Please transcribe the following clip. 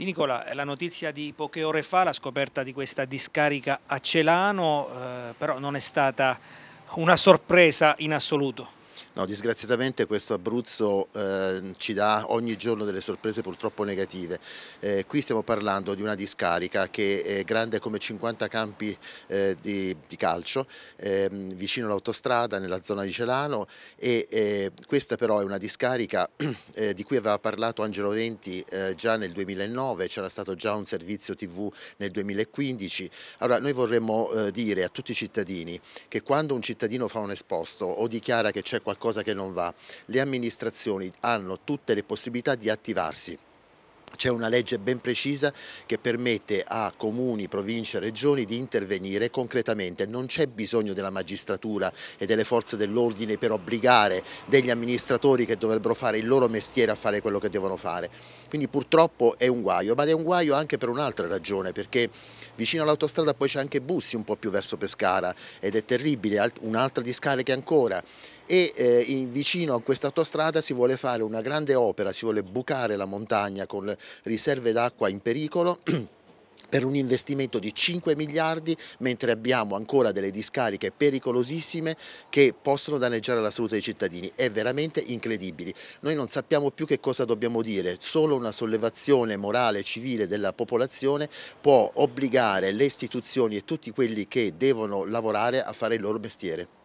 Di Nicola, la notizia di poche ore fa, la scoperta di questa discarica a Celano, eh, però non è stata una sorpresa in assoluto. No, disgraziatamente questo Abruzzo eh, ci dà ogni giorno delle sorprese purtroppo negative. Eh, qui stiamo parlando di una discarica che è grande come 50 campi eh, di, di, calcio, ehm, vicino all'autostrada, nella zona di Celano e eh, questa però è una discarica eh, di cui aveva parlato Angelo Venti eh, già nel 2009, c'era stato già un servizio tv nel 2015. Allora noi vorremmo dire a tutti i cittadini che quando un cittadino fa un esposto o dichiara che c'è qualcosa qualcosa che non va. Le amministrazioni hanno tutte le possibilità di attivarsi. C'è una legge ben precisa che permette a comuni, province e regioni di intervenire concretamente. Non c'è bisogno della magistratura e delle forze dell'ordine per obbligare degli amministratori che dovrebbero fare il loro mestiere a fare quello che devono fare. Quindi purtroppo è un guaio, ma è un guaio anche per un'altra ragione, perché vicino all'autostrada poi c'è anche Bussi un po' più verso Pescara ed è terribile, un'altra discarica ancora e eh, vicino a questa autostrada si vuole fare una grande opera, si vuole bucare la montagna con riserve d'acqua in pericolo per un investimento di 5 miliardi, mentre abbiamo ancora delle discariche pericolosissime che possono danneggiare la salute dei cittadini. È veramente incredibile. Noi non sappiamo più che cosa dobbiamo dire, solo una sollevazione morale e civile della popolazione può obbligare le istituzioni e tutti quelli che devono lavorare a fare il loro mestiere.